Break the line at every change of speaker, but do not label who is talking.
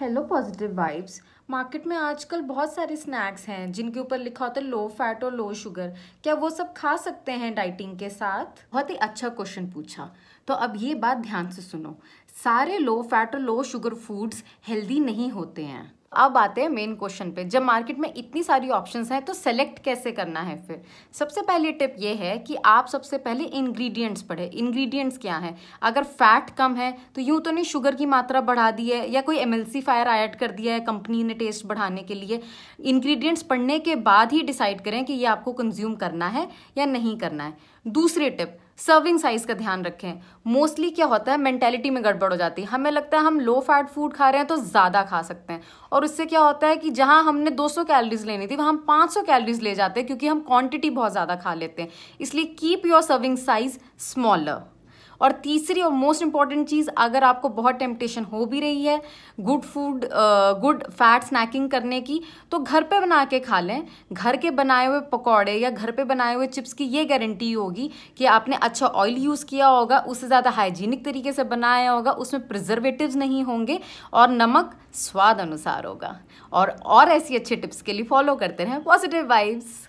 hello positive vibes market में आजकल बहुत सारे स्नैक्स हैं जिनके ऊपर लिखा होता है लो फैट और लो शुगर क्या वो सब खा सकते हैं डाइटिंग के साथ बहुत ही अच्छा क्वेश्चन पूछा तो अब ये बात ध्यान से सुनो सारे लो फैट और लो शुगर फूड्स हेल्दी नहीं होते हैं अब आते हैं मेन क्वेश्चन पे जब मार्केट में इतनी सारी ऑप्शंस हैं तो सेलेक्ट कैसे करना है फिर सबसे पहली टिप ये है कि आप सबसे पहले इंग्रेडिएंट्स पढ़े इंग्रेडिएंट्स क्या हैं अगर फैट कम है तो यूँ तो नहीं शुगर की मात्रा बढ़ा दी है या कोई फायर ऐड कर दिया है कंपनी ने टेस्ट बढ़ाने के लिए इन्ग्रीडियंट्स पढ़ने के बाद ही डिसाइड करें कि ये आपको कंज्यूम करना है या नहीं करना है दूसरी टिप सर्विंग साइज का ध्यान रखें मोस्टली क्या होता है मैंटेलिटी में गड़बड़ हो जाती है हमें लगता है हम लो फैट फूड खा रहे हैं तो ज़्यादा खा सकते हैं और उससे क्या होता है कि जहाँ हमने 200 कैलोरीज लेनी थी वहाँ हम 500 कैलोरीज ले जाते हैं क्योंकि हम क्वांटिटी बहुत ज़्यादा खा लेते हैं इसलिए keep your serving size smaller और तीसरी और मोस्ट इंपॉर्टेंट चीज़ अगर आपको बहुत टेम्पटेशन हो भी रही है good food good fat snacking करने की तो घर पे बना के खा लें घर के बनाए हुए पकौड़े या घर पे बनाए हुए चिप्स की ये गारंटी होगी कि आपने अच्छा ऑयल यूज़ किया होगा उससे ज़्यादा हाइजीनिक तरीके से बनाया होगा उसमें प्रिजर्वेटिव नहीं होंगे और नमक स्वाद अनुसार होगा और और ऐसी अच्छे टिप्स के लिए फॉलो करते रहें पॉजिटिव वाइब्स